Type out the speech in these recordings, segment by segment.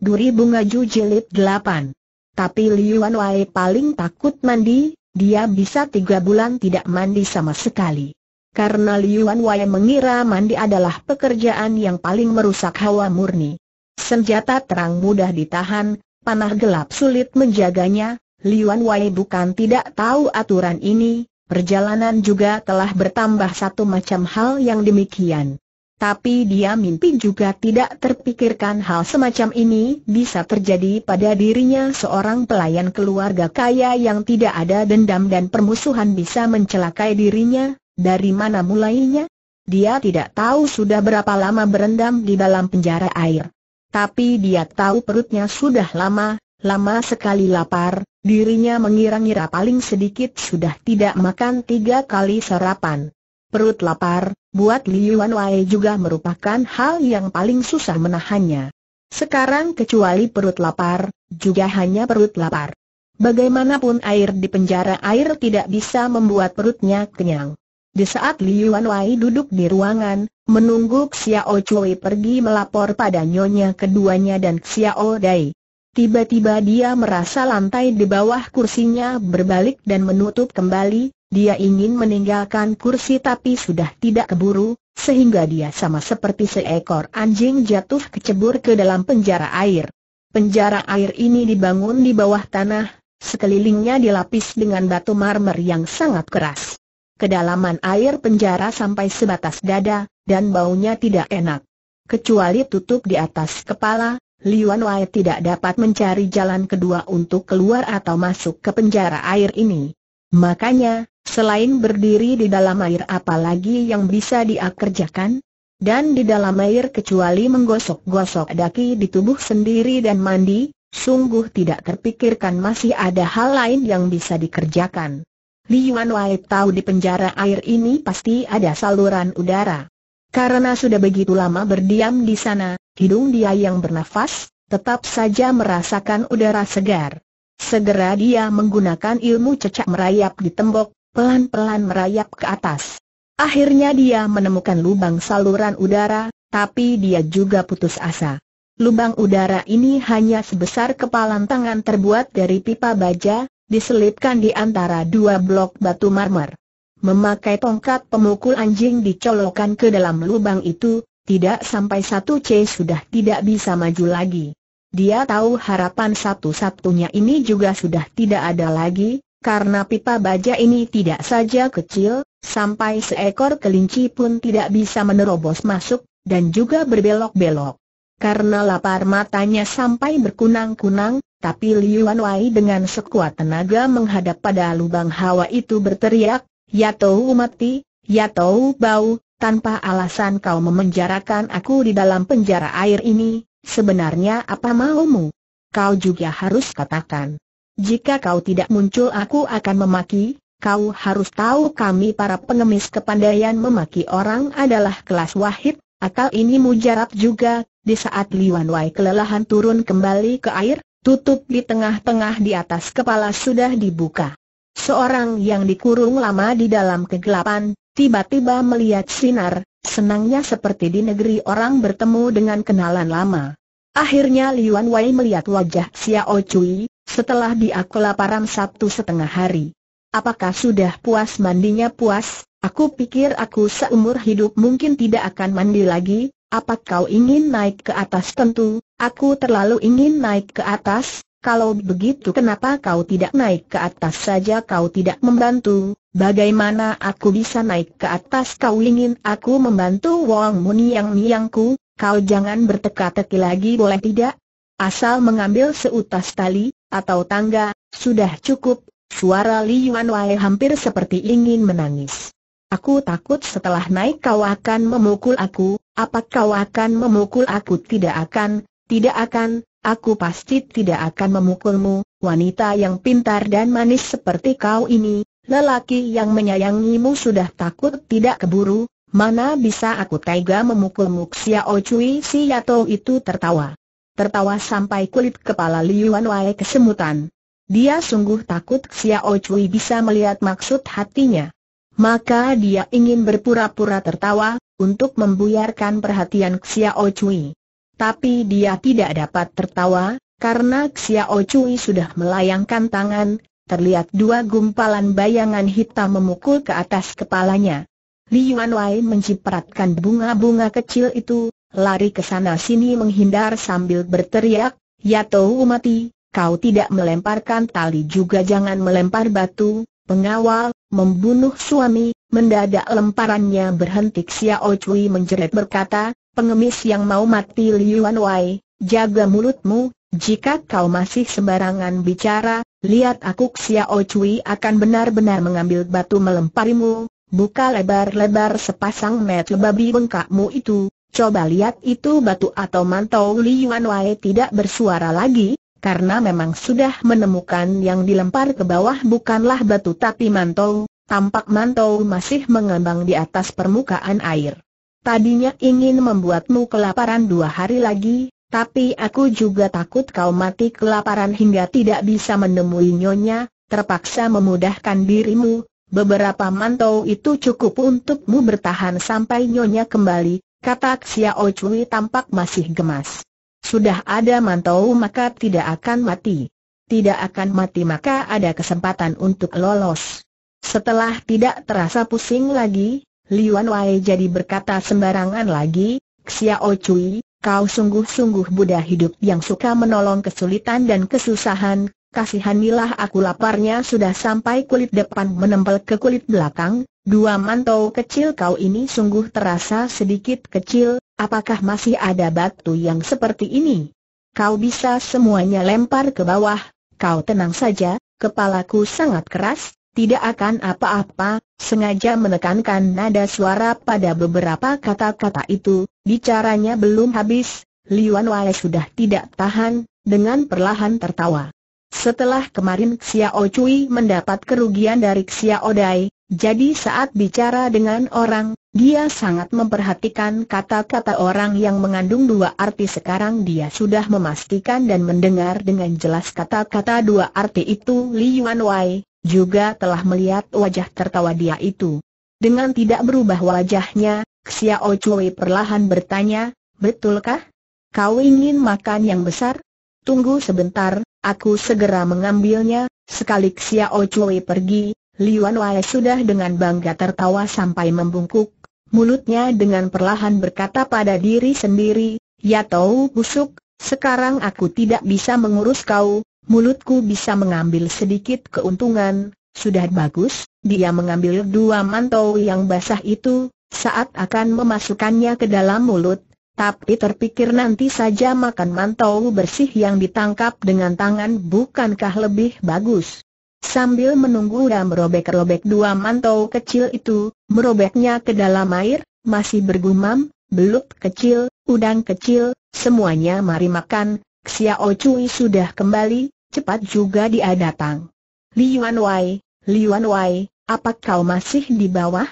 Duri Bunga Ju Jilid 8 Tapi Liuan Wai paling takut mandi, dia bisa tiga bulan tidak mandi sama sekali. Karena Liuan Wai mengira mandi adalah pekerjaan yang paling merusak hawa murni. Senjata terang mudah ditahan, panah gelap sulit menjaganya, Liuan Wai bukan tidak tahu aturan ini, perjalanan juga telah bertambah satu macam hal yang demikian. Tapi dia mimpi juga tidak terpikirkan hal semacam ini bisa terjadi pada dirinya seorang pelayan keluarga kaya yang tidak ada dendam dan permusuhan bisa mencelakai dirinya, dari mana mulainya? Dia tidak tahu sudah berapa lama berendam di dalam penjara air. Tapi dia tahu perutnya sudah lama, lama sekali lapar, dirinya mengira-ngira paling sedikit sudah tidak makan tiga kali sarapan perut lapar, buat Liuan Wei juga merupakan hal yang paling susah menahannya. Sekarang kecuali perut lapar, juga hanya perut lapar. Bagaimanapun air di penjara air tidak bisa membuat perutnya kenyang. Di saat Liuan Wei duduk di ruangan, menunggu Xiao Cui pergi melapor pada nyonya keduanya dan Xiao Dai. Tiba-tiba dia merasa lantai di bawah kursinya berbalik dan menutup kembali, dia ingin meninggalkan kursi tapi sudah tidak keburu, sehingga dia sama seperti seekor anjing jatuh kecebur ke dalam penjara air. Penjara air ini dibangun di bawah tanah, sekelilingnya dilapis dengan batu marmer yang sangat keras. Kedalaman air penjara sampai sebatas dada, dan baunya tidak enak. Kecuali tutup di atas kepala, Liuan Wai tidak dapat mencari jalan kedua untuk keluar atau masuk ke penjara air ini. Makanya, Selain berdiri di dalam air apalagi yang bisa dia kerjakan? Dan di dalam air kecuali menggosok-gosok daki di tubuh sendiri dan mandi, sungguh tidak terpikirkan masih ada hal lain yang bisa dikerjakan. Li Yuan Wai tahu di penjara air ini pasti ada saluran udara. Karena sudah begitu lama berdiam di sana, hidung dia yang bernafas, tetap saja merasakan udara segar. Segera dia menggunakan ilmu cecak merayap di tembok, pelan-pelan merayap ke atas. Akhirnya dia menemukan lubang saluran udara, tapi dia juga putus asa. Lubang udara ini hanya sebesar kepalan tangan terbuat dari pipa baja, diselipkan di antara dua blok batu marmer. Memakai tongkat pemukul anjing dicolokkan ke dalam lubang itu, tidak sampai satu C sudah tidak bisa maju lagi. Dia tahu harapan satu-satunya ini juga sudah tidak ada lagi, karena pipa baja ini tidak saja kecil, sampai seekor kelinci pun tidak bisa menerobos masuk, dan juga berbelok-belok. Karena lapar matanya sampai berkunang-kunang, tapi Liu Wai dengan sekuat tenaga menghadap pada lubang hawa itu berteriak, Ya Tau mati, Ya Tau bau, tanpa alasan kau memenjarakan aku di dalam penjara air ini, sebenarnya apa maumu? Kau juga harus katakan. Jika kau tidak muncul aku akan memaki, kau harus tahu kami para pengemis kepandaian memaki orang adalah kelas wahid, akal ini mujarab juga, di saat Liwan Wai kelelahan turun kembali ke air, tutup di tengah-tengah di atas kepala sudah dibuka. Seorang yang dikurung lama di dalam kegelapan, tiba-tiba melihat sinar, senangnya seperti di negeri orang bertemu dengan kenalan lama. Akhirnya Liwan Wei melihat wajah Xiao Cui, setelah dia kelaparan Sabtu setengah hari. Apakah sudah puas mandinya puas? Aku pikir aku seumur hidup mungkin tidak akan mandi lagi. Apa kau ingin naik ke atas tentu? Aku terlalu ingin naik ke atas. Kalau begitu kenapa kau tidak naik ke atas saja kau tidak membantu? Bagaimana aku bisa naik ke atas kau ingin aku membantu Wong Muni yang miangku? Kau jangan berteka-teki lagi boleh tidak? Asal mengambil seutas tali, atau tangga, sudah cukup, suara Liuan Wei hampir seperti ingin menangis. Aku takut setelah naik kau akan memukul aku, apa kau akan memukul aku tidak akan, tidak akan, aku pasti tidak akan memukulmu, wanita yang pintar dan manis seperti kau ini, lelaki yang menyayangimu sudah takut tidak keburu, mana bisa aku tega memukul Xiao Cui si Yato itu tertawa tertawa sampai kulit kepala Liuan Wai kesemutan. Dia sungguh takut Xiao Cui bisa melihat maksud hatinya. Maka dia ingin berpura-pura tertawa, untuk membuyarkan perhatian Xiao Cui. Tapi dia tidak dapat tertawa, karena Xiao Cui sudah melayangkan tangan, terlihat dua gumpalan bayangan hitam memukul ke atas kepalanya. Li Yuan Wei mencipratkan bunga-bunga kecil itu, lari ke sana sini menghindar sambil berteriak, Ya Tau mati, kau tidak melemparkan tali juga jangan melempar batu, pengawal, membunuh suami, mendadak lemparannya berhenti Xiao Cui menjerit berkata, pengemis yang mau mati Liuan Wai, jaga mulutmu, jika kau masih sembarangan bicara, lihat aku Xiao Cui akan benar-benar mengambil batu melemparimu, buka lebar-lebar sepasang mata babi bengkakmu itu, Coba lihat itu batu atau mantau Li Yuan Wei tidak bersuara lagi, karena memang sudah menemukan yang dilempar ke bawah bukanlah batu tapi mantau, tampak mantau masih mengembang di atas permukaan air. Tadinya ingin membuatmu kelaparan dua hari lagi, tapi aku juga takut kau mati kelaparan hingga tidak bisa menemui nyonya, terpaksa memudahkan dirimu, Beberapa mantau itu cukup untukmu bertahan sampai nyonya kembali, kata Xiao Chui tampak masih gemas. Sudah ada mantau maka tidak akan mati. Tidak akan mati maka ada kesempatan untuk lolos. Setelah tidak terasa pusing lagi, Liuan Wei jadi berkata sembarangan lagi, Xiao Cui, kau sungguh-sungguh Buddha hidup yang suka menolong kesulitan dan kesusahan, kasihanilah aku laparnya sudah sampai kulit depan menempel ke kulit belakang, Dua mantau kecil kau ini sungguh terasa sedikit kecil, apakah masih ada batu yang seperti ini? Kau bisa semuanya lempar ke bawah, kau tenang saja, kepalaku sangat keras, tidak akan apa-apa, sengaja menekankan nada suara pada beberapa kata-kata itu, bicaranya belum habis, Liuan Wai sudah tidak tahan, dengan perlahan tertawa. Setelah kemarin Xiao Cui mendapat kerugian dari Xiao Dai, jadi saat bicara dengan orang, dia sangat memperhatikan kata-kata orang yang mengandung dua arti sekarang dia sudah memastikan dan mendengar dengan jelas kata-kata dua arti itu Li Yuan Wei, juga telah melihat wajah tertawa dia itu. Dengan tidak berubah wajahnya, Xiao Cui perlahan bertanya, betulkah? Kau ingin makan yang besar? Tunggu sebentar, Aku segera mengambilnya, sekali Xiao Cui pergi, Liuan Wanwei sudah dengan bangga tertawa sampai membungkuk, mulutnya dengan perlahan berkata pada diri sendiri, Ya tahu busuk, sekarang aku tidak bisa mengurus kau, mulutku bisa mengambil sedikit keuntungan, sudah bagus, dia mengambil dua mantau yang basah itu, saat akan memasukkannya ke dalam mulut, tapi terpikir nanti saja makan mantau bersih yang ditangkap dengan tangan bukankah lebih bagus. Sambil menunggu dan merobek-robek dua mantau kecil itu, merobeknya ke dalam air, masih bergumam, belut kecil, udang kecil, semuanya mari makan, Xiao Cui sudah kembali, cepat juga dia datang. Wai, Li Yuan Wai, apa kau masih di bawah?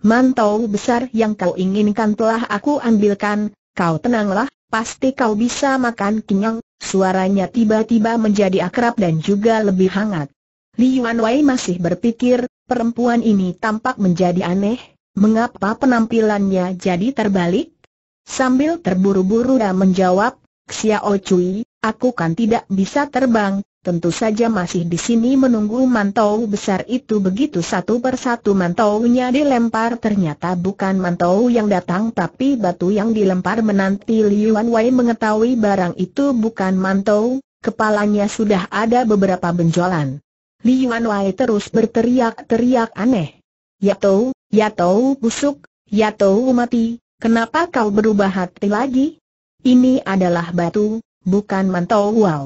Mantau besar yang kau inginkan telah aku ambilkan, Kau tenanglah, pasti kau bisa makan kenyang, suaranya tiba-tiba menjadi akrab dan juga lebih hangat. Li Yuan Wei masih berpikir, perempuan ini tampak menjadi aneh, mengapa penampilannya jadi terbalik? Sambil terburu-buru dan menjawab, Xiao Cui, aku kan tidak bisa terbang, tentu saja masih di sini menunggu mantau besar itu begitu satu persatu mantau nya dilempar ternyata bukan mantau yang datang tapi batu yang dilempar menanti Liuan Wei mengetahui barang itu bukan mantau, kepalanya sudah ada beberapa benjolan. Liuan Wei terus berteriak-teriak aneh. Ya tahu, ya tahu busuk, ya tahu mati, kenapa kau berubah hati lagi? Ini adalah batu, bukan mantau wow.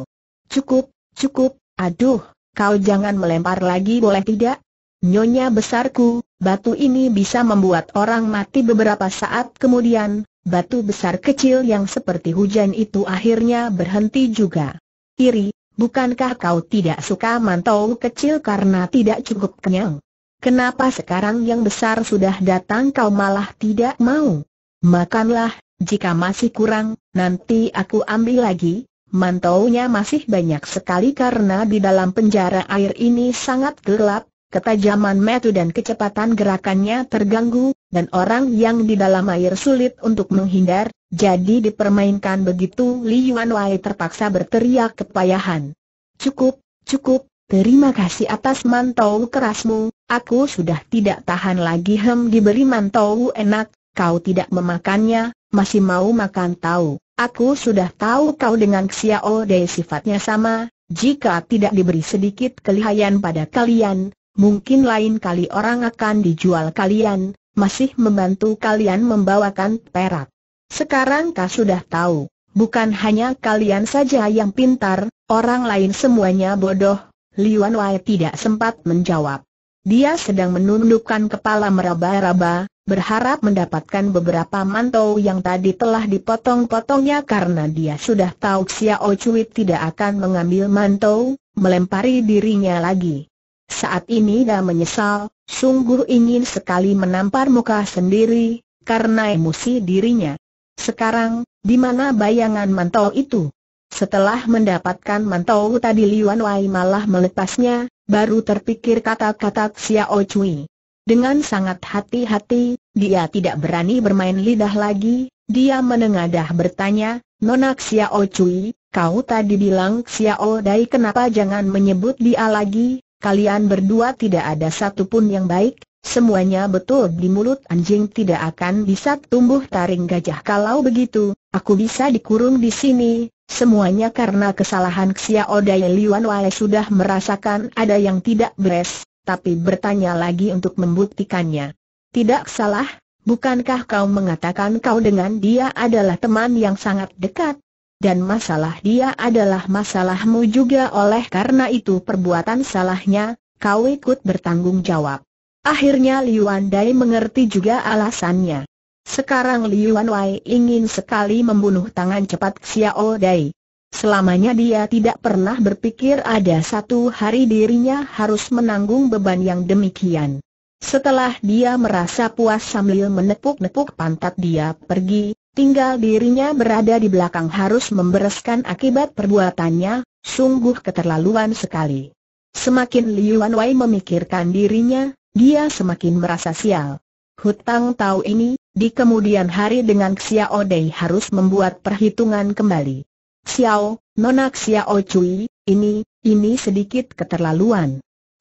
Cukup, Cukup, aduh, kau jangan melempar lagi boleh tidak? Nyonya besarku, batu ini bisa membuat orang mati beberapa saat kemudian, batu besar kecil yang seperti hujan itu akhirnya berhenti juga. Iri, bukankah kau tidak suka mantau kecil karena tidak cukup kenyang? Kenapa sekarang yang besar sudah datang kau malah tidak mau? Makanlah, jika masih kurang, nanti aku ambil lagi, Mantaunya masih banyak sekali karena di dalam penjara air ini sangat gelap, ketajaman metu dan kecepatan gerakannya terganggu, dan orang yang di dalam air sulit untuk menghindar, jadi dipermainkan begitu Li Yuan Wai terpaksa berteriak kepayahan. Cukup, cukup, terima kasih atas mantau kerasmu, aku sudah tidak tahan lagi hem diberi mantau enak, kau tidak memakannya, masih mau makan tahu. Aku sudah tahu kau dengan Xiao Dei sifatnya sama, jika tidak diberi sedikit kelihayan pada kalian, mungkin lain kali orang akan dijual kalian, masih membantu kalian membawakan perak. Sekarang kau sudah tahu, bukan hanya kalian saja yang pintar, orang lain semuanya bodoh, Liuan Wai tidak sempat menjawab. Dia sedang menundukkan kepala meraba-raba, berharap mendapatkan beberapa mantau yang tadi telah dipotong-potongnya karena dia sudah tahu Xiao Cui tidak akan mengambil mantau, melempari dirinya lagi. Saat ini dia menyesal, sungguh ingin sekali menampar muka sendiri, karena emosi dirinya. Sekarang, di mana bayangan mantau itu? Setelah mendapatkan mantau tadi Liwan Wai malah melepasnya, baru terpikir kata-kata Xiao Cui. Dengan sangat hati-hati, dia tidak berani bermain lidah lagi, dia menengadah bertanya, Nona Xiao Cui, kau tadi bilang Xiao Dai kenapa jangan menyebut dia lagi, kalian berdua tidak ada satupun yang baik, semuanya betul di mulut anjing tidak akan bisa tumbuh taring gajah kalau begitu, aku bisa dikurung di sini, semuanya karena kesalahan Xiao Dai Liuan Wai sudah merasakan ada yang tidak beres, tapi bertanya lagi untuk membuktikannya. Tidak salah, bukankah kau mengatakan kau dengan dia adalah teman yang sangat dekat? Dan masalah dia adalah masalahmu juga oleh karena itu perbuatan salahnya, kau ikut bertanggung jawab. Akhirnya Liuan Dai mengerti juga alasannya. Sekarang Liuan Wei ingin sekali membunuh tangan cepat Xiao Dai. Selamanya dia tidak pernah berpikir ada satu hari dirinya harus menanggung beban yang demikian. Setelah dia merasa puas sambil menepuk-nepuk pantat dia pergi, tinggal dirinya berada di belakang harus membereskan akibat perbuatannya, sungguh keterlaluan sekali. Semakin Liuan Wei memikirkan dirinya, dia semakin merasa sial. Hutang tahu ini, di kemudian hari dengan Xiao Dei harus membuat perhitungan kembali. Xiao, nona Xiao Cui, ini, ini sedikit keterlaluan.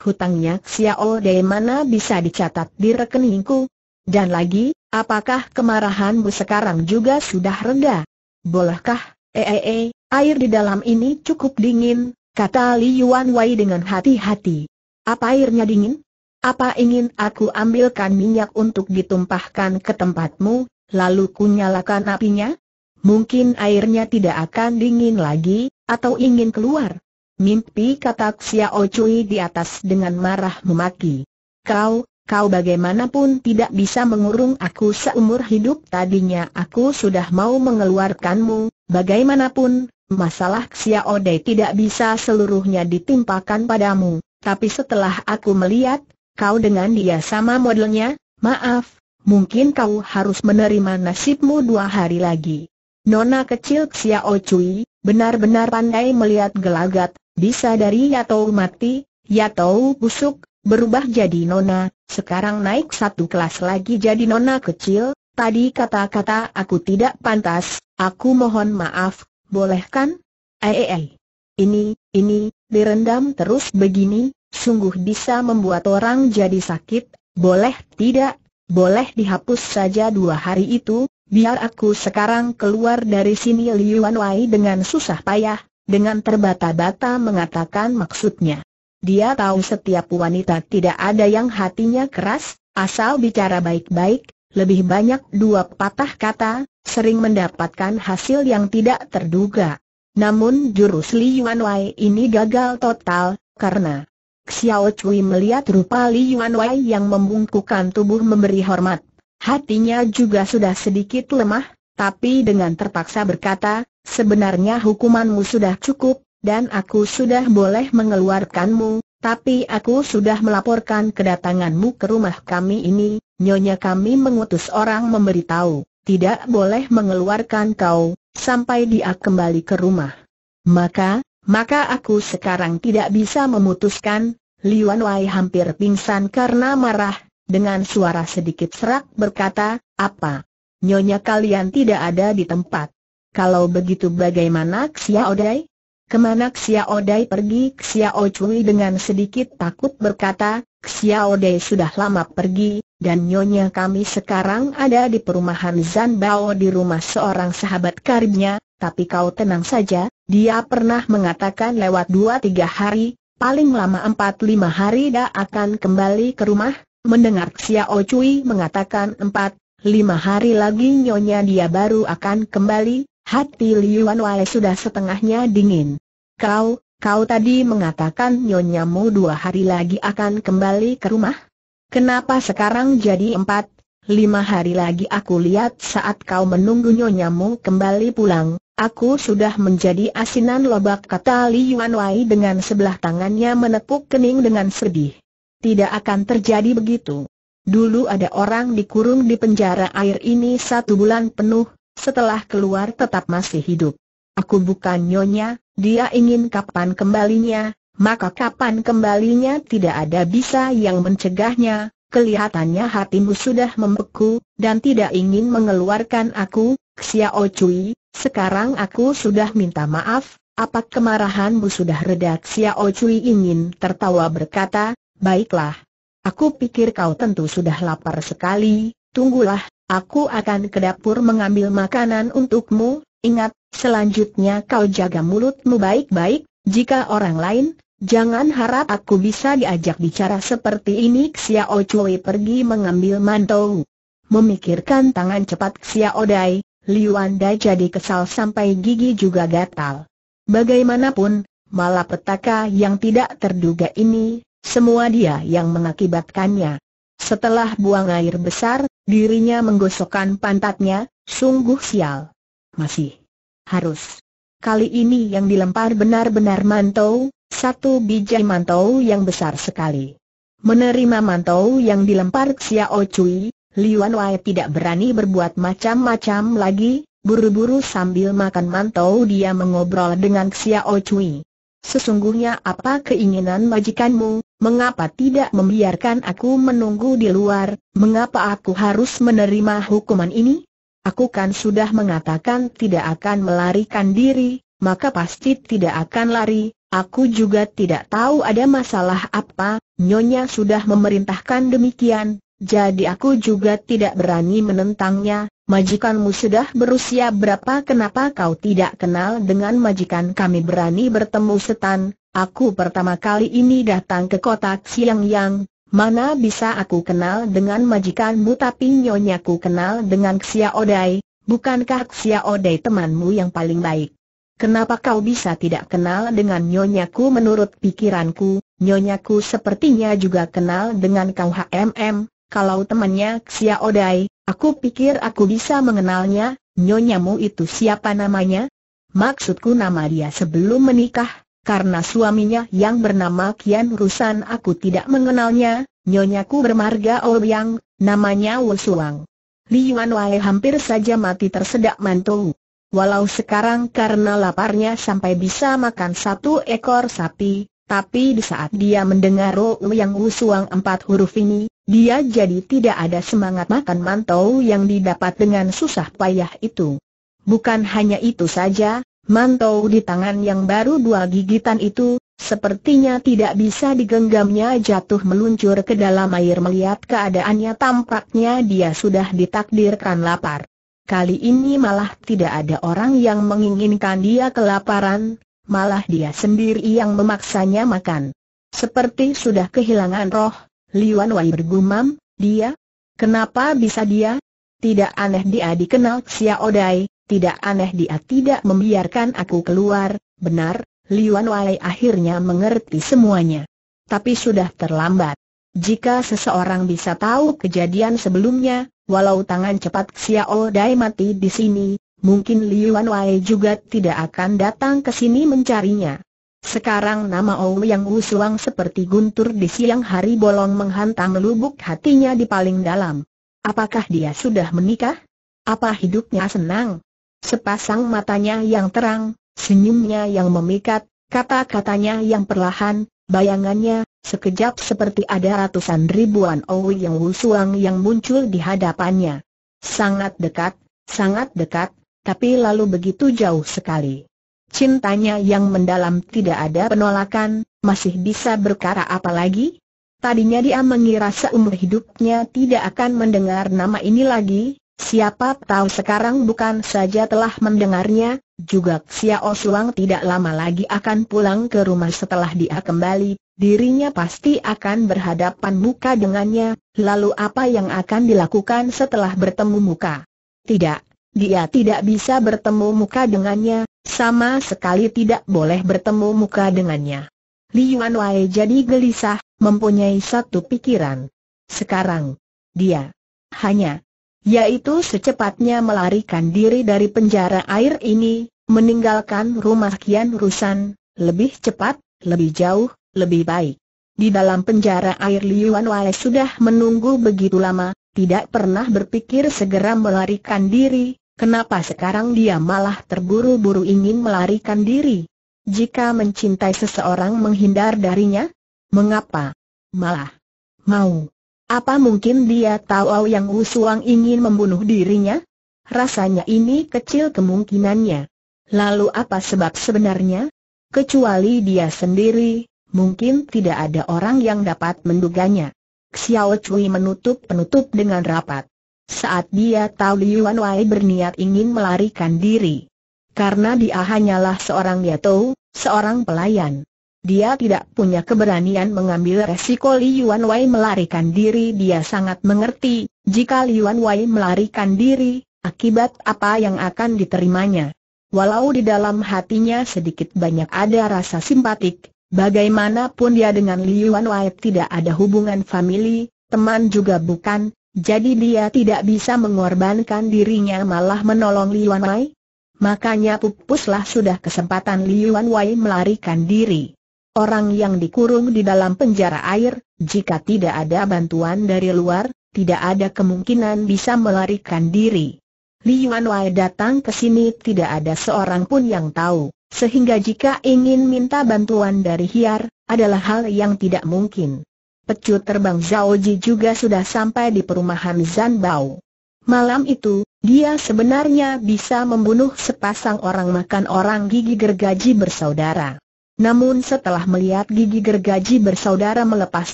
Hutangnya Xiao dari mana bisa dicatat di rekeningku? Dan lagi, apakah kemarahanmu sekarang juga sudah reda? Bolehkah, ee, eh, -e, eh, eh, air di dalam ini cukup dingin, kata Li Yuan Wei dengan hati-hati. Apa airnya dingin? Apa ingin aku ambilkan minyak untuk ditumpahkan ke tempatmu, lalu kunyalakan apinya? Mungkin airnya tidak akan dingin lagi, atau ingin keluar. Mimpi kata Xiao Cui di atas dengan marah memaki. Kau, kau bagaimanapun tidak bisa mengurung aku seumur hidup tadinya aku sudah mau mengeluarkanmu, bagaimanapun, masalah Xiao Dei tidak bisa seluruhnya ditimpakan padamu. Tapi setelah aku melihat, kau dengan dia sama modelnya, maaf, mungkin kau harus menerima nasibmu dua hari lagi. Nona kecil Xiao Cui, benar-benar pandai melihat gelagat, bisa dari Yatou mati, Yatou busuk, berubah jadi Nona, sekarang naik satu kelas lagi jadi Nona kecil, tadi kata-kata aku tidak pantas, aku mohon maaf, boleh kan? Ei, ini, ini, direndam terus begini, sungguh bisa membuat orang jadi sakit, boleh tidak, boleh dihapus saja dua hari itu, Biar aku sekarang keluar dari sini Liuan Wei dengan susah payah, dengan terbata-bata mengatakan maksudnya. Dia tahu setiap wanita tidak ada yang hatinya keras, asal bicara baik-baik, lebih banyak dua patah kata, sering mendapatkan hasil yang tidak terduga. Namun jurus Yuan Wei ini gagal total, karena Xiao Cui melihat rupa Yuan Wei yang membungkukkan tubuh memberi hormat Hatinya juga sudah sedikit lemah, tapi dengan terpaksa berkata, sebenarnya hukumanmu sudah cukup, dan aku sudah boleh mengeluarkanmu, tapi aku sudah melaporkan kedatanganmu ke rumah kami ini, nyonya kami mengutus orang memberitahu, tidak boleh mengeluarkan kau, sampai dia kembali ke rumah. Maka, maka aku sekarang tidak bisa memutuskan, Liwan Wai hampir pingsan karena marah, dengan suara sedikit serak berkata, apa? Nyonya kalian tidak ada di tempat. Kalau begitu bagaimana Xia Odai? Kemana Xia Odai pergi? Xia Ocui dengan sedikit takut berkata, Xia Odai sudah lama pergi, dan nyonya kami sekarang ada di perumahan Zan Bao di rumah seorang sahabat karibnya, tapi kau tenang saja, dia pernah mengatakan lewat 2-3 hari, paling lama 4-5 hari dia akan kembali ke rumah, Mendengar Xiao Cui mengatakan empat, lima hari lagi nyonya dia baru akan kembali, hati Liuan Wai sudah setengahnya dingin. Kau, kau tadi mengatakan Nyonya mu dua hari lagi akan kembali ke rumah? Kenapa sekarang jadi empat, lima hari lagi aku lihat saat kau menunggu Nyonya mu kembali pulang, Aku sudah menjadi asinan lobak kata Li Yuan Wai dengan sebelah tangannya menepuk kening dengan sedih. Tidak akan terjadi begitu. Dulu ada orang dikurung di penjara air ini satu bulan penuh, setelah keluar tetap masih hidup. Aku bukan nyonya, dia ingin kapan kembalinya, maka kapan kembalinya tidak ada bisa yang mencegahnya, kelihatannya hatimu sudah membeku, dan tidak ingin mengeluarkan aku, Xiao Cui, sekarang aku sudah minta maaf, apa kemarahanmu sudah reda Xiao Cui ingin tertawa berkata, Baiklah. Aku pikir kau tentu sudah lapar sekali, tunggulah, aku akan ke dapur mengambil makanan untukmu, ingat, selanjutnya kau jaga mulutmu baik-baik, jika orang lain, jangan harap aku bisa diajak bicara seperti ini Xiao Chui pergi mengambil mantou. Memikirkan tangan cepat Xiao Dai, Liuan Dai jadi kesal sampai gigi juga gatal. Bagaimanapun, malapetaka yang tidak terduga ini, semua dia yang mengakibatkannya. Setelah buang air besar, dirinya menggosokkan pantatnya, sungguh sial. Masih harus. Kali ini yang dilempar benar-benar mantau, satu biji mantau yang besar sekali. Menerima mantau yang dilempar Xiao Cui, Liuan Wei tidak berani berbuat macam-macam lagi, buru-buru sambil makan mantau dia mengobrol dengan Xiao Cui. Sesungguhnya apa keinginan majikanmu, mengapa tidak membiarkan aku menunggu di luar, mengapa aku harus menerima hukuman ini? Aku kan sudah mengatakan tidak akan melarikan diri, maka pasti tidak akan lari, aku juga tidak tahu ada masalah apa, Nyonya sudah memerintahkan demikian, jadi aku juga tidak berani menentangnya, Majikanmu sudah berusia berapa kenapa kau tidak kenal dengan majikan kami berani bertemu setan, aku pertama kali ini datang ke kota Siang Yang, mana bisa aku kenal dengan majikanmu tapi nyonyaku kenal dengan Xia Odai, bukankah Xia Odai temanmu yang paling baik? Kenapa kau bisa tidak kenal dengan nyonyaku menurut pikiranku, nyonyaku sepertinya juga kenal dengan kau HMM, kalau temannya Xiao Dai, aku pikir aku bisa mengenalnya, nyonyamu itu siapa namanya? Maksudku nama dia sebelum menikah, karena suaminya yang bernama Kian Rusan aku tidak mengenalnya, nyonyaku bermarga Ouyang, namanya Wusuang. Li Yuan Wai hampir saja mati tersedak mantu. Walau sekarang karena laparnya sampai bisa makan satu ekor sapi, tapi di saat dia mendengar Rou Yang Wusuang empat huruf ini, dia jadi tidak ada semangat makan mantau yang didapat dengan susah payah itu. Bukan hanya itu saja, mantau di tangan yang baru dua gigitan itu, sepertinya tidak bisa digenggamnya jatuh meluncur ke dalam air melihat keadaannya tampaknya dia sudah ditakdirkan lapar. Kali ini malah tidak ada orang yang menginginkan dia kelaparan, malah dia sendiri yang memaksanya makan. Seperti sudah kehilangan roh, Liuan Wai bergumam, dia? Kenapa bisa dia? Tidak aneh dia dikenal Xiao Dai, tidak aneh dia tidak membiarkan aku keluar, benar, Liuan Wai akhirnya mengerti semuanya. Tapi sudah terlambat. Jika seseorang bisa tahu kejadian sebelumnya, walau tangan cepat Xiao Dai mati di sini, mungkin Liu Wei juga tidak akan datang ke sini mencarinya. Sekarang nama Ouyang Suang seperti guntur di siang hari bolong menghantam lubuk hatinya di paling dalam. Apakah dia sudah menikah? Apa hidupnya senang? Sepasang matanya yang terang, senyumnya yang memikat, kata-katanya yang perlahan, bayangannya, sekejap seperti ada ratusan ribuan Ouyang Suang yang muncul di hadapannya. Sangat dekat, sangat dekat, tapi lalu begitu jauh sekali. Cintanya yang mendalam tidak ada penolakan, masih bisa berkara apa lagi? Tadinya dia mengira seumur hidupnya tidak akan mendengar nama ini lagi, siapa tahu sekarang bukan saja telah mendengarnya, juga Xiao Shuang tidak lama lagi akan pulang ke rumah setelah dia kembali, dirinya pasti akan berhadapan muka dengannya, lalu apa yang akan dilakukan setelah bertemu muka? Tidak, dia tidak bisa bertemu muka dengannya, sama sekali tidak boleh bertemu muka dengannya. Li Yuan Wei jadi gelisah, mempunyai satu pikiran. Sekarang, dia hanya yaitu secepatnya melarikan diri dari penjara air ini, meninggalkan rumah Kian Rusan, lebih cepat, lebih jauh, lebih baik. Di dalam penjara air Li Yuan Wei sudah menunggu begitu lama, tidak pernah berpikir segera melarikan diri, Kenapa sekarang dia malah terburu-buru ingin melarikan diri? Jika mencintai seseorang menghindar darinya? Mengapa? Malah. Mau. Apa mungkin dia tahu yang Usuang ingin membunuh dirinya? Rasanya ini kecil kemungkinannya. Lalu apa sebab sebenarnya? Kecuali dia sendiri, mungkin tidak ada orang yang dapat menduganya. Xiao Cui menutup penutup dengan rapat saat dia tahu Liuan Wei berniat ingin melarikan diri. Karena dia hanyalah seorang yato, seorang pelayan. Dia tidak punya keberanian mengambil resiko Yuan Wei melarikan diri dia sangat mengerti, jika Yuan Wei melarikan diri, akibat apa yang akan diterimanya. Walau di dalam hatinya sedikit banyak ada rasa simpatik, bagaimanapun dia dengan Yuan Wei tidak ada hubungan famili, teman juga bukan, jadi dia tidak bisa mengorbankan dirinya malah menolong Liuan Wei? Makanya pupuslah sudah kesempatan Liuan Wei melarikan diri. Orang yang dikurung di dalam penjara air, jika tidak ada bantuan dari luar, tidak ada kemungkinan bisa melarikan diri. Liuan Wei datang ke sini tidak ada seorang pun yang tahu, sehingga jika ingin minta bantuan dari Hiar, adalah hal yang tidak mungkin pecut terbang Zhao Ji juga sudah sampai di perumahan Zan Bao. Malam itu, dia sebenarnya bisa membunuh sepasang orang makan orang gigi gergaji bersaudara. Namun setelah melihat gigi gergaji bersaudara melepas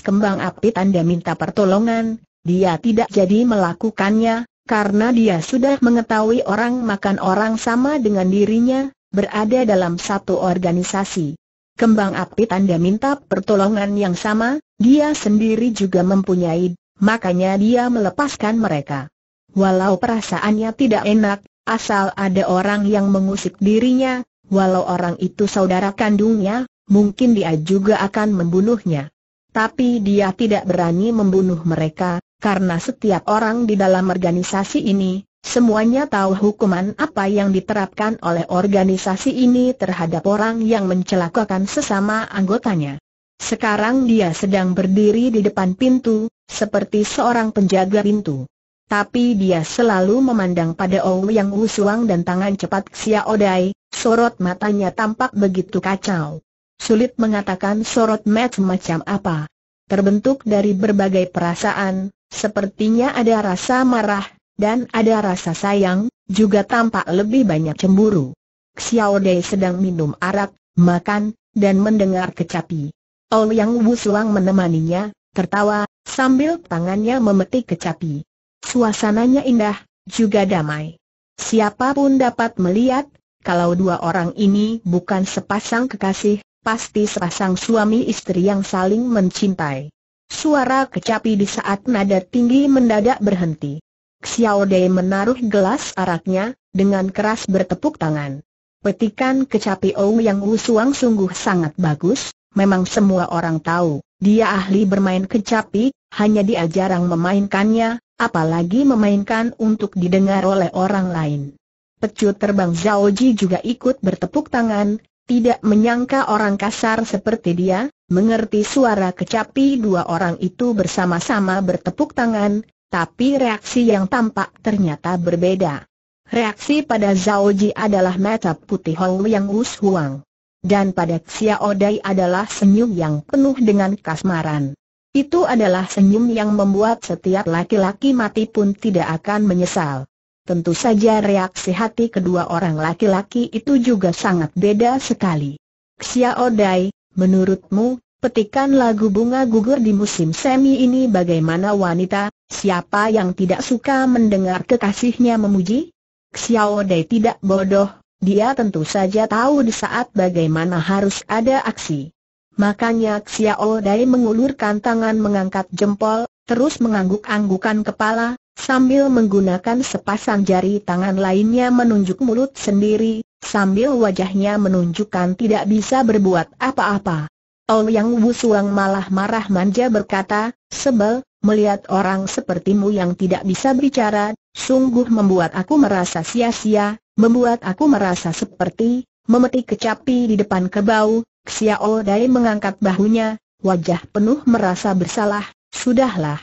kembang api tanda minta pertolongan, dia tidak jadi melakukannya, karena dia sudah mengetahui orang makan orang sama dengan dirinya, berada dalam satu organisasi kembang api tanda minta pertolongan yang sama, dia sendiri juga mempunyai, makanya dia melepaskan mereka. Walau perasaannya tidak enak, asal ada orang yang mengusik dirinya, walau orang itu saudara kandungnya, mungkin dia juga akan membunuhnya. Tapi dia tidak berani membunuh mereka, karena setiap orang di dalam organisasi ini, Semuanya tahu hukuman apa yang diterapkan oleh organisasi ini terhadap orang yang mencelakakan sesama anggotanya. Sekarang dia sedang berdiri di depan pintu, seperti seorang penjaga pintu. Tapi dia selalu memandang pada yang Usuang dan tangan cepat Xia Odai, sorot matanya tampak begitu kacau. Sulit mengatakan sorot mat macam apa. Terbentuk dari berbagai perasaan, sepertinya ada rasa marah, dan ada rasa sayang, juga tampak lebih banyak cemburu. Xiao Dei sedang minum arak, makan, dan mendengar kecapi. Ouyang Wusuang menemaninya, tertawa, sambil tangannya memetik kecapi. Suasananya indah, juga damai. Siapapun dapat melihat, kalau dua orang ini bukan sepasang kekasih, pasti sepasang suami istri yang saling mencintai. Suara kecapi di saat nada tinggi mendadak berhenti. Xiao Dei menaruh gelas araknya, dengan keras bertepuk tangan. Petikan kecapi Ou yang Suang sungguh sangat bagus, memang semua orang tahu, dia ahli bermain kecapi, hanya dia jarang memainkannya, apalagi memainkan untuk didengar oleh orang lain. Pecut terbang Zhao Ji juga ikut bertepuk tangan, tidak menyangka orang kasar seperti dia, mengerti suara kecapi dua orang itu bersama-sama bertepuk tangan, tapi reaksi yang tampak ternyata berbeda. Reaksi pada Zhao Ji adalah mata putih Hou yang Wus Huang. Dan pada Xiao Dai adalah senyum yang penuh dengan kasmaran. Itu adalah senyum yang membuat setiap laki-laki mati pun tidak akan menyesal. Tentu saja reaksi hati kedua orang laki-laki itu juga sangat beda sekali. Xiao Dai, menurutmu, petikan lagu bunga gugur di musim semi ini bagaimana wanita, siapa yang tidak suka mendengar kekasihnya memuji? Xiao Dai tidak bodoh, dia tentu saja tahu di saat bagaimana harus ada aksi. Makanya Xiao Dai mengulurkan tangan mengangkat jempol, terus mengangguk-anggukan kepala, sambil menggunakan sepasang jari tangan lainnya menunjuk mulut sendiri, sambil wajahnya menunjukkan tidak bisa berbuat apa-apa. Ouyang Wusuang malah marah manja berkata, sebel, melihat orang sepertimu yang tidak bisa bicara, sungguh membuat aku merasa sia-sia, membuat aku merasa seperti, memetik kecapi di depan kebau, Xiao Dai mengangkat bahunya, wajah penuh merasa bersalah, sudahlah.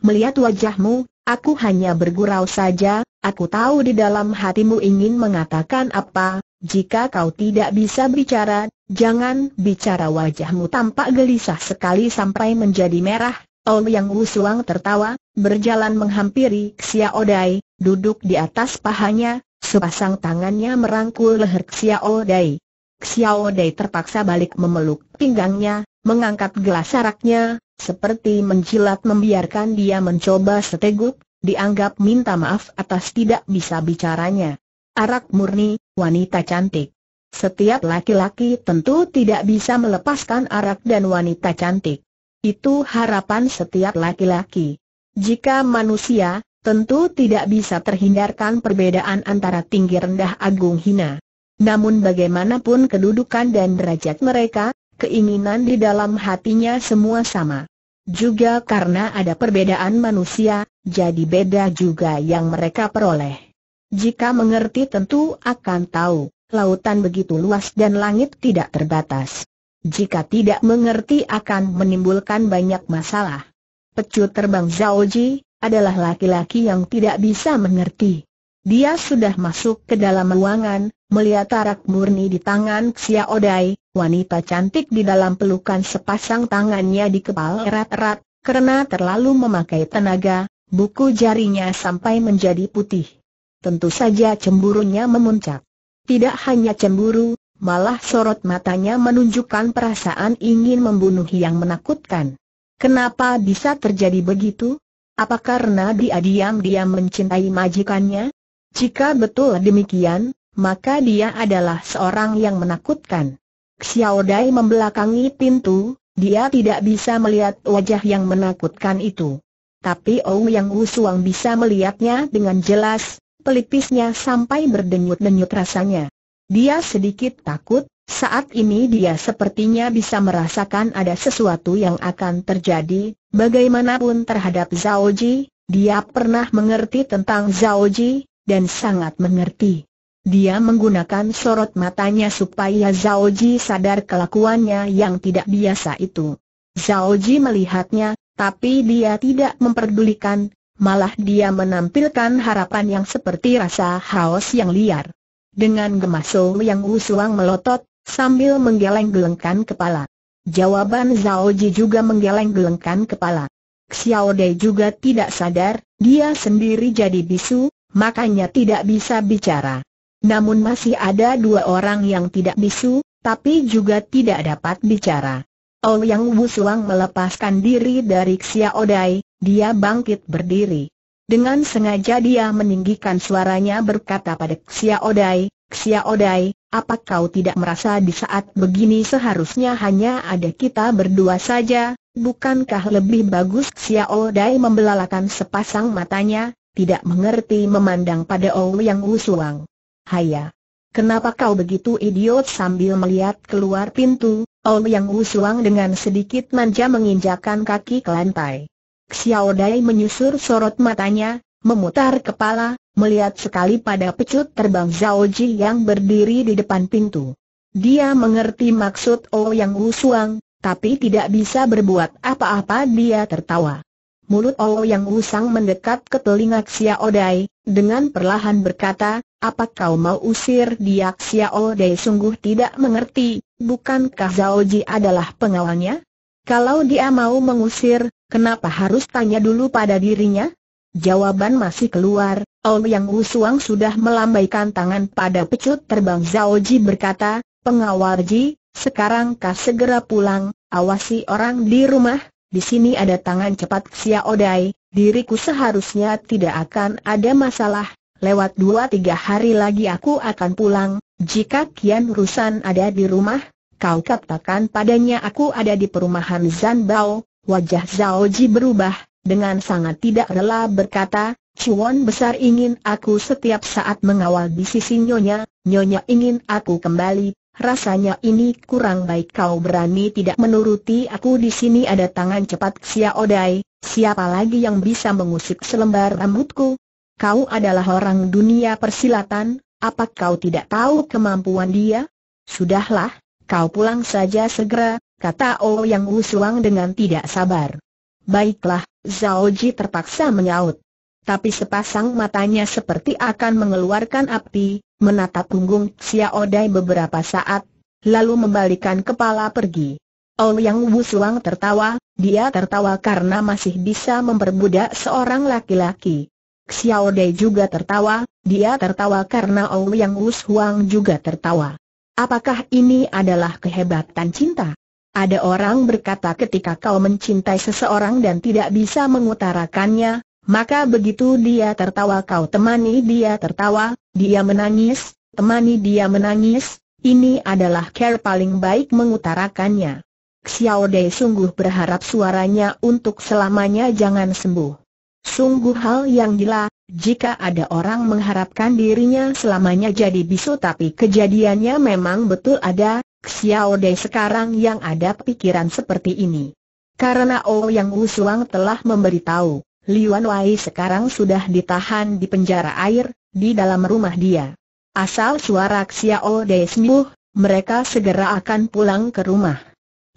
Melihat wajahmu, aku hanya bergurau saja, aku tahu di dalam hatimu ingin mengatakan apa, jika kau tidak bisa bicara, Jangan bicara wajahmu tampak gelisah sekali sampai menjadi merah. Yang Wusuang tertawa, berjalan menghampiri Xiao Dai, duduk di atas pahanya, sepasang tangannya merangkul leher Xiao Dai. Xiao Dai terpaksa balik memeluk pinggangnya, mengangkat gelas araknya, seperti menjilat membiarkan dia mencoba seteguk, dianggap minta maaf atas tidak bisa bicaranya. Arak murni, wanita cantik. Setiap laki-laki tentu tidak bisa melepaskan arak dan wanita cantik. Itu harapan setiap laki-laki. Jika manusia, tentu tidak bisa terhindarkan perbedaan antara tinggi rendah agung hina. Namun bagaimanapun kedudukan dan derajat mereka, keinginan di dalam hatinya semua sama. Juga karena ada perbedaan manusia, jadi beda juga yang mereka peroleh. Jika mengerti tentu akan tahu lautan begitu luas dan langit tidak terbatas. Jika tidak mengerti akan menimbulkan banyak masalah. Pecut terbang Zhao Ji adalah laki-laki yang tidak bisa mengerti. Dia sudah masuk ke dalam ruangan, melihat tarak murni di tangan Xiao Dai, wanita cantik di dalam pelukan sepasang tangannya di kepala erat-erat, karena terlalu memakai tenaga, buku jarinya sampai menjadi putih. Tentu saja cemburunya memuncak. Tidak hanya cemburu, malah sorot matanya menunjukkan perasaan ingin membunuh yang menakutkan. Kenapa bisa terjadi begitu? Apa karena dia diam-diam mencintai majikannya? Jika betul demikian, maka dia adalah seorang yang menakutkan. Xiao Dai membelakangi pintu, dia tidak bisa melihat wajah yang menakutkan itu. Tapi Ou Yang Suang bisa melihatnya dengan jelas, pelipisnya sampai berdenyut-denyut rasanya. Dia sedikit takut, saat ini dia sepertinya bisa merasakan ada sesuatu yang akan terjadi, bagaimanapun terhadap Zhao Ji, dia pernah mengerti tentang Zhao Ji, dan sangat mengerti. Dia menggunakan sorot matanya supaya Zhao Ji sadar kelakuannya yang tidak biasa itu. Zhao Ji melihatnya, tapi dia tidak memperdulikan, malah dia menampilkan harapan yang seperti rasa haus yang liar. Dengan gemaso yang usuang melotot, sambil menggeleng-gelengkan kepala. Jawaban Zhao Ji juga menggeleng-gelengkan kepala. Xiao Dei juga tidak sadar, dia sendiri jadi bisu, makanya tidak bisa bicara. Namun masih ada dua orang yang tidak bisu, tapi juga tidak dapat bicara. Ouyang Wusuang melepaskan diri dari Xiao Dai, dia bangkit berdiri. Dengan sengaja dia meninggikan suaranya berkata pada Xia Odai, Xia Odai, apa kau tidak merasa di saat begini seharusnya hanya ada kita berdua saja, bukankah lebih bagus Xia Odai membelalakan sepasang matanya, tidak mengerti memandang pada Ou Yang Usuang. Haya! Kenapa kau begitu idiot sambil melihat keluar pintu, Ou Yang Suang dengan sedikit manja menginjakan kaki ke lantai. Xiao Dai menyusur sorot matanya, memutar kepala, melihat sekali pada pecut terbang Zhao Ji yang berdiri di depan pintu. Dia mengerti maksud oh yang Wushuang, tapi tidak bisa berbuat apa-apa dia tertawa. Mulut oh yang Wusang mendekat ke telinga Xiao Dai, dengan perlahan berkata, apa kau mau usir dia Xiao Dai sungguh tidak mengerti, bukankah Zhao Ji adalah pengawalnya? Kalau dia mau mengusir, Kenapa harus tanya dulu pada dirinya? Jawaban masih keluar, Ouyang Wusuang sudah melambaikan tangan pada pecut terbang Zhao Ji berkata, Pengawal Ji, sekarang kah segera pulang, awasi orang di rumah, di sini ada tangan cepat Xiao Dai, diriku seharusnya tidak akan ada masalah, lewat dua tiga hari lagi aku akan pulang, jika Kian Rusan ada di rumah, kau katakan padanya aku ada di perumahan Zanbao, Wajah Zhao Ji berubah, dengan sangat tidak rela berkata, Cuan besar ingin aku setiap saat mengawal di sisi Nyonya, Nyonya ingin aku kembali, rasanya ini kurang baik kau berani tidak menuruti aku di sini ada tangan cepat Xiao Dai, siapa lagi yang bisa mengusik selembar rambutku? Kau adalah orang dunia persilatan, apa kau tidak tahu kemampuan dia? Sudahlah, kau pulang saja segera, kata oh yang Ouyang Wusuang dengan tidak sabar. Baiklah, Zhao Ji terpaksa menyaut. Tapi sepasang matanya seperti akan mengeluarkan api, menatap punggung Xiao Dai beberapa saat, lalu membalikan kepala pergi. Oh yang Ouyang Wusuang tertawa, dia tertawa karena masih bisa memperbudak seorang laki-laki. Xiao Dai juga tertawa, dia tertawa karena oh yang Ouyang Wusuang juga tertawa. Apakah ini adalah kehebatan cinta? Ada orang berkata ketika kau mencintai seseorang dan tidak bisa mengutarakannya, maka begitu dia tertawa kau temani dia tertawa, dia menangis, temani dia menangis, ini adalah care paling baik mengutarakannya. Xiao Dei sungguh berharap suaranya untuk selamanya jangan sembuh. Sungguh hal yang gila, jika ada orang mengharapkan dirinya selamanya jadi bisu tapi kejadiannya memang betul ada, Xiao Dei sekarang yang ada pikiran seperti ini. Karena Oh Yang Usuang telah memberitahu, Liuan Wai sekarang sudah ditahan di penjara air, di dalam rumah dia. Asal suara Xiao Dei sembuh, mereka segera akan pulang ke rumah.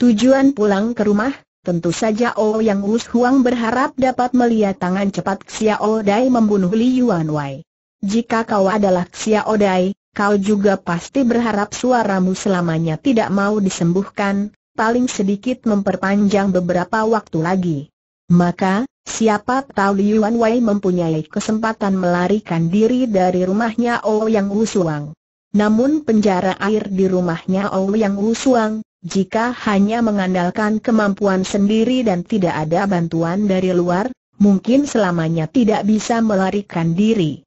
Tujuan pulang ke rumah, tentu saja Oh Yang Usuang berharap dapat melihat tangan cepat Xiao Dei membunuh Liuan Wai. Jika kau adalah Xiao Dai, kau juga pasti berharap suaramu selamanya tidak mau disembuhkan, paling sedikit memperpanjang beberapa waktu lagi. Maka, siapa tahu Liuan Wei mempunyai kesempatan melarikan diri dari rumahnya Ouyang Wusuang. Namun penjara air di rumahnya Ouyang Wusuang, jika hanya mengandalkan kemampuan sendiri dan tidak ada bantuan dari luar, mungkin selamanya tidak bisa melarikan diri.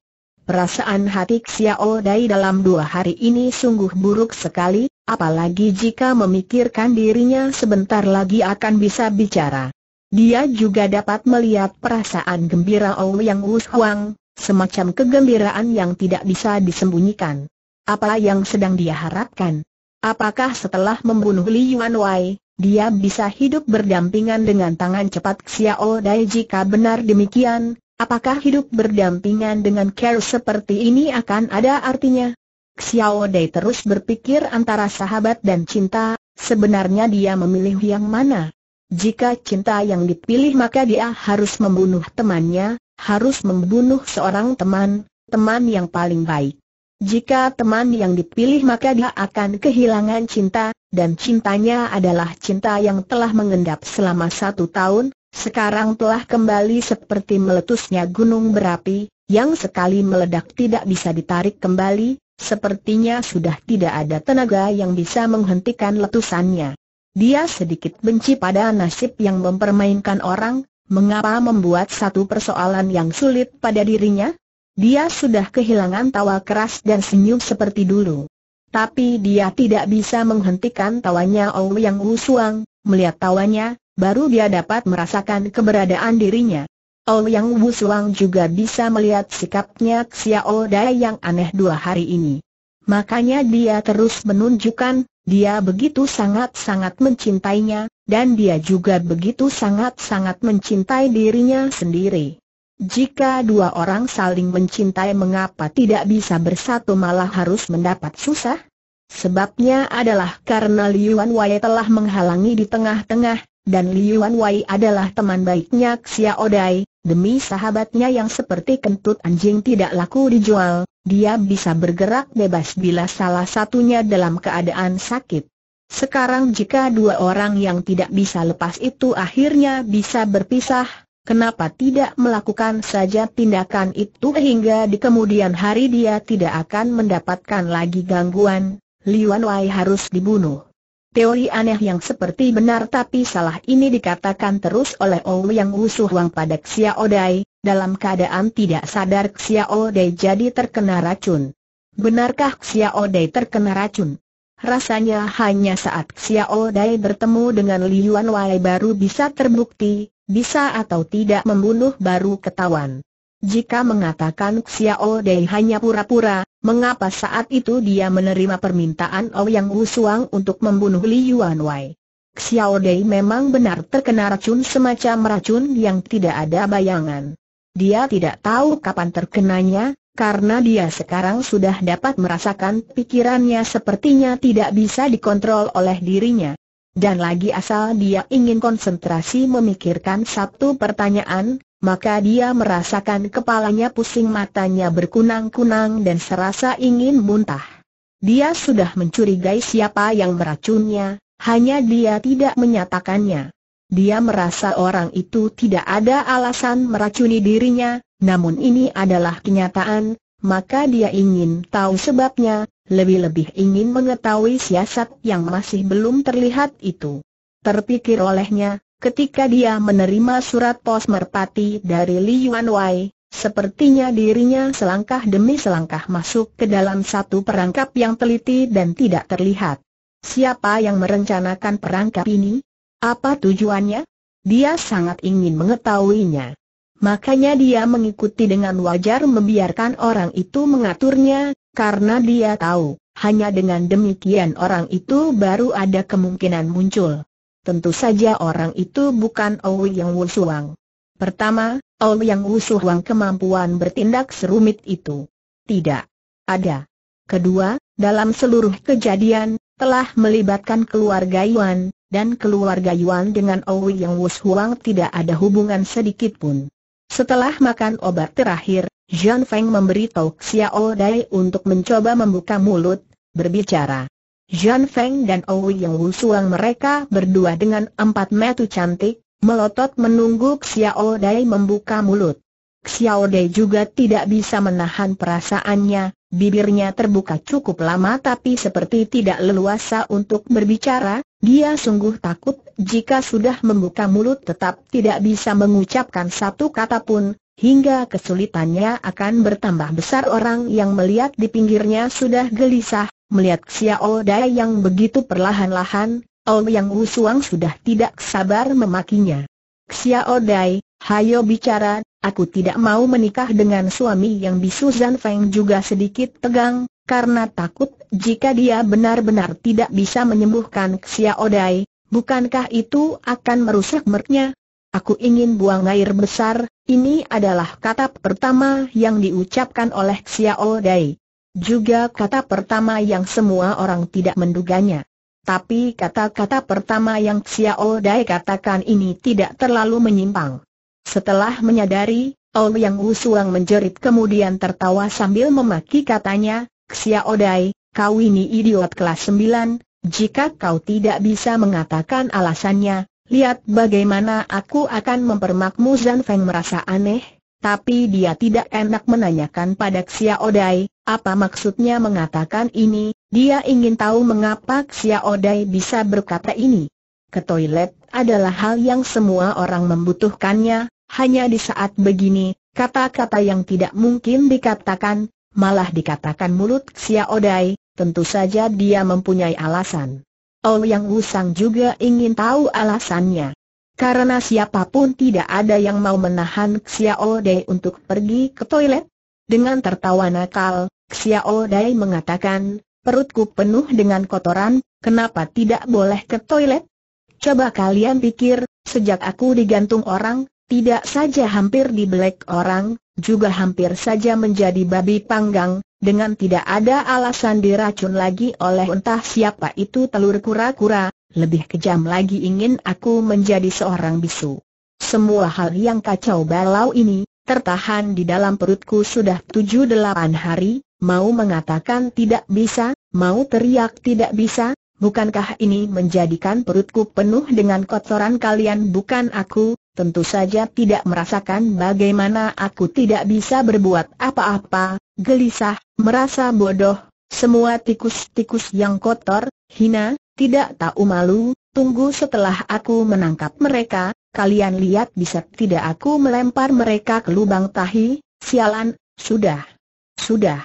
Perasaan hati Xiao Dai dalam dua hari ini sungguh buruk sekali, apalagi jika memikirkan dirinya sebentar lagi akan bisa bicara. Dia juga dapat melihat perasaan gembira Ou Ouyang Huang, semacam kegembiraan yang tidak bisa disembunyikan. Apa yang sedang dia harapkan? Apakah setelah membunuh Li Yuan Wei, dia bisa hidup berdampingan dengan tangan cepat Xiao Dai jika benar demikian, Apakah hidup berdampingan dengan Carol seperti ini akan ada artinya? Xiao Dai terus berpikir antara sahabat dan cinta, sebenarnya dia memilih yang mana? Jika cinta yang dipilih maka dia harus membunuh temannya, harus membunuh seorang teman, teman yang paling baik. Jika teman yang dipilih maka dia akan kehilangan cinta, dan cintanya adalah cinta yang telah mengendap selama satu tahun, sekarang telah kembali seperti meletusnya gunung berapi, yang sekali meledak tidak bisa ditarik kembali, sepertinya sudah tidak ada tenaga yang bisa menghentikan letusannya. Dia sedikit benci pada nasib yang mempermainkan orang, mengapa membuat satu persoalan yang sulit pada dirinya? Dia sudah kehilangan tawa keras dan senyum seperti dulu. Tapi dia tidak bisa menghentikan tawanya Ouyang Yang Wusuang, melihat tawanya, baru dia dapat merasakan keberadaan dirinya. Ol Yang Wu juga bisa melihat sikapnya Xiao Dai yang aneh dua hari ini. Makanya dia terus menunjukkan, dia begitu sangat-sangat mencintainya, dan dia juga begitu sangat-sangat mencintai dirinya sendiri. Jika dua orang saling mencintai mengapa tidak bisa bersatu malah harus mendapat susah? Sebabnya adalah karena Liuan Wei telah menghalangi di tengah-tengah, dan Liuan Wei adalah teman baiknya Xia Odai, demi sahabatnya yang seperti kentut anjing tidak laku dijual, dia bisa bergerak bebas bila salah satunya dalam keadaan sakit. Sekarang jika dua orang yang tidak bisa lepas itu akhirnya bisa berpisah, kenapa tidak melakukan saja tindakan itu hingga di kemudian hari dia tidak akan mendapatkan lagi gangguan, Liuan Wai harus dibunuh. Teori aneh yang seperti benar tapi salah ini dikatakan terus oleh Ou Yang usuh Wang pada Xiao Dai, dalam keadaan tidak sadar Xiao Dai jadi terkena racun. Benarkah Xiao Dai terkena racun? Rasanya hanya saat Xiao Dai bertemu dengan Liuan Wai baru bisa terbukti, bisa atau tidak membunuh baru ketahuan. Jika mengatakan Xiao Dei hanya pura-pura, mengapa saat itu dia menerima permintaan Ouyang Wusuang untuk membunuh Li Yuan Wei? Xiao Dei memang benar terkena racun semacam racun yang tidak ada bayangan. Dia tidak tahu kapan terkenanya, karena dia sekarang sudah dapat merasakan pikirannya sepertinya tidak bisa dikontrol oleh dirinya. Dan lagi asal dia ingin konsentrasi memikirkan satu pertanyaan, maka dia merasakan kepalanya pusing matanya berkunang-kunang dan serasa ingin muntah. Dia sudah mencurigai siapa yang meracunnya, hanya dia tidak menyatakannya. Dia merasa orang itu tidak ada alasan meracuni dirinya, namun ini adalah kenyataan, maka dia ingin tahu sebabnya, lebih-lebih ingin mengetahui siasat yang masih belum terlihat itu. Terpikir olehnya, Ketika dia menerima surat pos merpati dari Li Yuan Wei, sepertinya dirinya selangkah demi selangkah masuk ke dalam satu perangkap yang teliti dan tidak terlihat. Siapa yang merencanakan perangkap ini? Apa tujuannya? Dia sangat ingin mengetahuinya. Makanya dia mengikuti dengan wajar membiarkan orang itu mengaturnya, karena dia tahu, hanya dengan demikian orang itu baru ada kemungkinan muncul. Tentu saja orang itu bukan Ouyang Wusuang. Pertama, Ouyang Wusuang kemampuan bertindak serumit itu. Tidak. Ada. Kedua, dalam seluruh kejadian, telah melibatkan keluarga Yuan, dan keluarga Yuan dengan Ouyang Wusuang tidak ada hubungan sedikit pun. Setelah makan obat terakhir, Zhang Feng memberi memberitahu Xiao Dai untuk mencoba membuka mulut, berbicara. Zhan Feng dan Ouyang Wusuang mereka berdua dengan empat metu cantik, melotot menunggu Xiao Dai membuka mulut. Xiao Dai juga tidak bisa menahan perasaannya, bibirnya terbuka cukup lama tapi seperti tidak leluasa untuk berbicara, dia sungguh takut jika sudah membuka mulut tetap tidak bisa mengucapkan satu kata pun, hingga kesulitannya akan bertambah besar orang yang melihat di pinggirnya sudah gelisah, Melihat Xiao Dai yang begitu perlahan-lahan, yang Wusuang sudah tidak sabar memakinya. Xiao Dai, hayo bicara, aku tidak mau menikah dengan suami yang bisu Zan Feng juga sedikit tegang, karena takut jika dia benar-benar tidak bisa menyembuhkan Xiao Dai, bukankah itu akan merusak merknya? Aku ingin buang air besar, ini adalah kata pertama yang diucapkan oleh Xiao Dai. Juga kata pertama yang semua orang tidak menduganya. Tapi kata-kata pertama yang Xiao Dai katakan ini tidak terlalu menyimpang. Setelah menyadari, Ong Yang Suang menjerit kemudian tertawa sambil memaki katanya, Xiao Dai, kau ini idiot kelas 9, jika kau tidak bisa mengatakan alasannya, lihat bagaimana aku akan mempermakmu Zan Feng merasa aneh, tapi dia tidak enak menanyakan pada Xia Odai, apa maksudnya mengatakan ini, dia ingin tahu mengapa Xia Odai bisa berkata ini. Ke toilet adalah hal yang semua orang membutuhkannya, hanya di saat begini, kata-kata yang tidak mungkin dikatakan, malah dikatakan mulut Xia Odai, tentu saja dia mempunyai alasan. yang Wusang juga ingin tahu alasannya. Karena siapapun tidak ada yang mau menahan Xiao Dai untuk pergi ke toilet. Dengan tertawa nakal, Xiao Dai mengatakan, perutku penuh dengan kotoran, kenapa tidak boleh ke toilet? Coba kalian pikir, sejak aku digantung orang, tidak saja hampir dibelek orang, juga hampir saja menjadi babi panggang, dengan tidak ada alasan diracun lagi oleh entah siapa itu telur kura-kura, lebih kejam lagi ingin aku menjadi seorang bisu. Semua hal yang kacau balau ini, tertahan di dalam perutku sudah tujuh delapan hari, mau mengatakan tidak bisa, mau teriak tidak bisa, bukankah ini menjadikan perutku penuh dengan kotoran kalian bukan aku, tentu saja tidak merasakan bagaimana aku tidak bisa berbuat apa-apa, gelisah, merasa bodoh, semua tikus-tikus yang kotor, hina, tidak tahu malu, tunggu setelah aku menangkap mereka, kalian lihat bisa tidak aku melempar mereka ke lubang tahi, sialan, sudah. Sudah.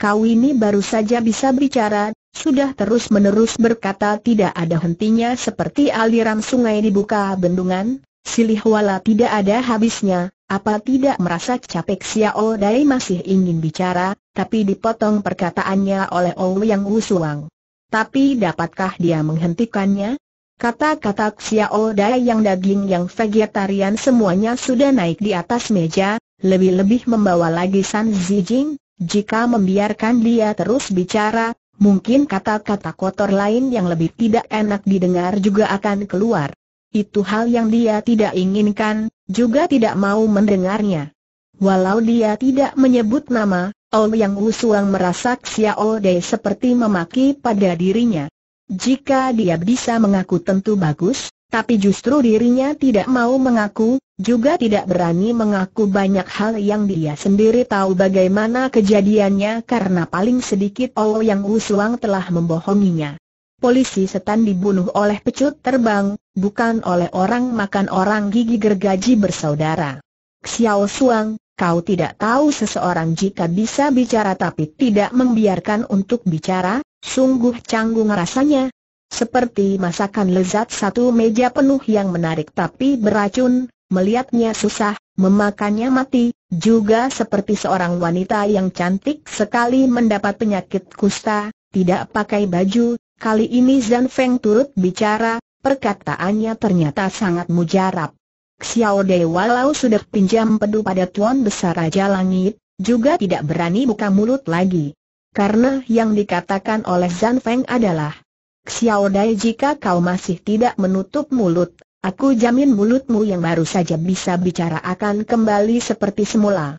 Kau ini baru saja bisa bicara, sudah terus-menerus berkata tidak ada hentinya seperti aliran sungai dibuka bendungan, silih silihwala tidak ada habisnya, apa tidak merasa capek Xiao Dai masih ingin bicara, tapi dipotong perkataannya oleh Ouyang Wusuang. Tapi dapatkah dia menghentikannya? Kata-kata Xiao Dai yang daging yang vegetarian semuanya sudah naik di atas meja, lebih-lebih membawa lagi San Zijing, jika membiarkan dia terus bicara, mungkin kata-kata kotor lain yang lebih tidak enak didengar juga akan keluar. Itu hal yang dia tidak inginkan, juga tidak mau mendengarnya. Walau dia tidak menyebut nama, Ol Yang Usuang merasa Xiao Dei seperti memaki pada dirinya. Jika dia bisa mengaku tentu bagus, tapi justru dirinya tidak mau mengaku, juga tidak berani mengaku banyak hal yang dia sendiri tahu bagaimana kejadiannya karena paling sedikit Ol Yang Usuang telah membohonginya polisi setan dibunuh oleh pecut terbang, bukan oleh orang makan orang gigi gergaji bersaudara. Xiao Suang, kau tidak tahu seseorang jika bisa bicara tapi tidak membiarkan untuk bicara, sungguh canggung rasanya. Seperti masakan lezat satu meja penuh yang menarik tapi beracun, melihatnya susah, memakannya mati, juga seperti seorang wanita yang cantik sekali mendapat penyakit kusta, tidak pakai baju, Kali ini Zan Feng turut bicara, perkataannya ternyata sangat mujarab. Xiao Dei walau sudah pinjam pedu pada Tuan Besar Raja Langit, juga tidak berani buka mulut lagi. Karena yang dikatakan oleh Zan Feng adalah, Xiao Dai jika kau masih tidak menutup mulut, aku jamin mulutmu yang baru saja bisa bicara akan kembali seperti semula.